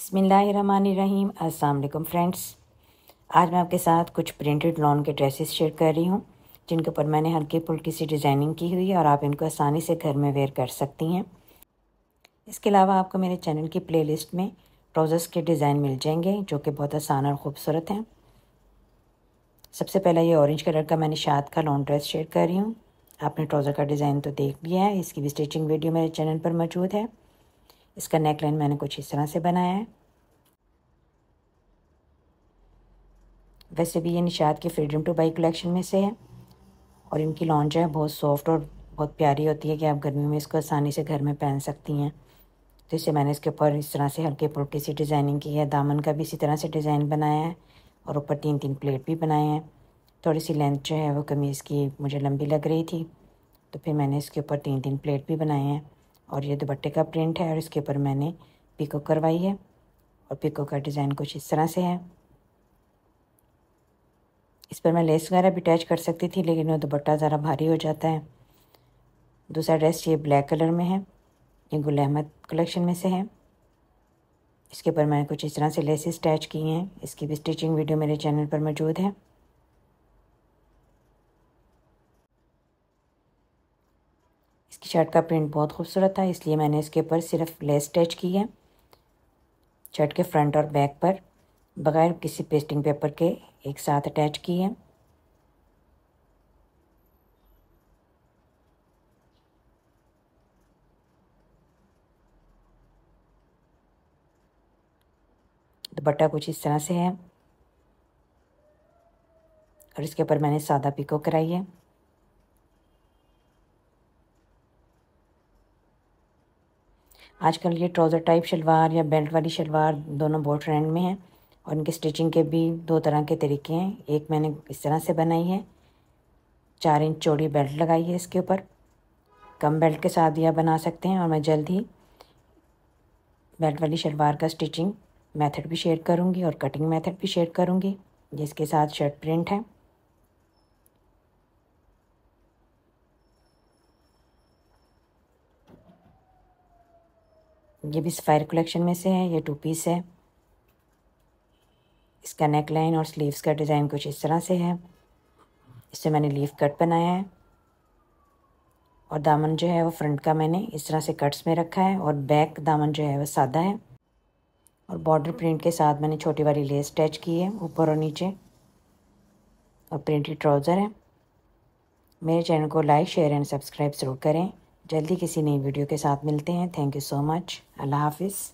बसमीम अलकुम फ्रेंड्स आज मैं आपके साथ कुछ प्रिंटेड लॉन के ड्रेसेस शेयर कर रही हूँ जिनके ऊपर मैंने हल्की पुल्की सी डिज़ाइनिंग की हुई है और आप इनको आसानी से घर में वेयर कर सकती हैं इसके अलावा आपको मेरे चैनल की प्लेलिस्ट में ट्राउज़र्स के डिज़ाइन मिल जाएंगे जो कि बहुत आसान और ख़ूबसूरत हैं सबसे पहला ये ऑरेंज कलर का मैंने शाद का लॉन ड्रेस शेयर कर रही हूँ आपने ट्राउज़र का डिज़ाइन तो देख लिया है इसकी भी स्टिचिंग वीडियो मेरे चैनल पर मौजूद है इसका नेक लाइन मैंने कुछ इस तरह से बनाया है वैसे भी ये निशात की फ्रीडम टू बाई कलेक्शन में से है और इनकी लॉन्च है बहुत सॉफ्ट और बहुत प्यारी होती है कि आप गर्मियों में इसको आसानी से घर में पहन सकती हैं तो इसे मैंने इसके ऊपर इस तरह से हल्के पुलटी सी डिज़ाइनिंग की है दामन का भी इसी तरह से डिज़ाइन बनाया है और ऊपर तीन तीन प्लेट भी बनाए हैं थोड़ी सी लेंथ जो है वो कमीज़ की मुझे लंबी लग रही थी तो फिर मैंने इसके ऊपर तीन तीन प्लेट भी बनाए हैं और ये दुपट्टे का प्रिंट है और इसके ऊपर मैंने पिको करवाई है और पिको का डिज़ाइन कुछ इस तरह से है इस पर मैं लेस वगैरह भी अटैच कर सकती थी लेकिन वो दुपट्टा ज़रा भारी हो जाता है दूसरा ड्रेस ये ब्लैक कलर में है ये गुल अहमद कलेक्शन में से है इसके ऊपर मैंने कुछ इस तरह से लेसेस अटैच की हैं इसकी भी स्टिचिंग वीडियो मेरे चैनल पर मौजूद है इसकी शर्ट का प्रिंट बहुत खूबसूरत था इसलिए मैंने इसके ऊपर सिर्फ लेस स्टिच की है शर्ट के फ्रंट और बैक पर बगैर किसी पेस्टिंग पेपर के एक साथ अटैच की है दुपट्टा कुछ इस तरह से है और इसके ऊपर मैंने सादा पिको कराई है आजकल ये ट्राउज़र टाइप शलवार या बेल्ट वाली शलवार दोनों बहुत ट्रेंड में हैं और इनके स्टिचिंग के भी दो तरह के तरीके हैं एक मैंने इस तरह से बनाई है चार इंच चौड़ी बेल्ट लगाई है इसके ऊपर कम बेल्ट के साथ यह बना सकते हैं और मैं जल्द ही बेल्ट वाली शलवार का स्टिचिंग मेथड भी शेयर करूँगी और कटिंग मेथड भी शेयर करूँगी जिसके साथ शर्ट प्रिंट है ये भी सफ़ायर कलेक्शन में से है ये टू पीस है इसका नेक लाइन और स्लीव्स का डिज़ाइन कुछ इस तरह से है इससे मैंने लीव कट बनाया है और दामन जो है वो फ्रंट का मैंने इस तरह से कट्स में रखा है और बैक दामन जो है वो सादा है और बॉर्डर प्रिंट के साथ मैंने छोटी वाली लेस अटैच की है ऊपर और नीचे और प्रिंटेड ट्राउज़र है मेरे चैनल को लाइक शेयर एंड सब्सक्राइब ज़रूर करें जल्दी किसी नई वीडियो के साथ मिलते हैं थैंक यू सो मच अल्लाह हाफिज़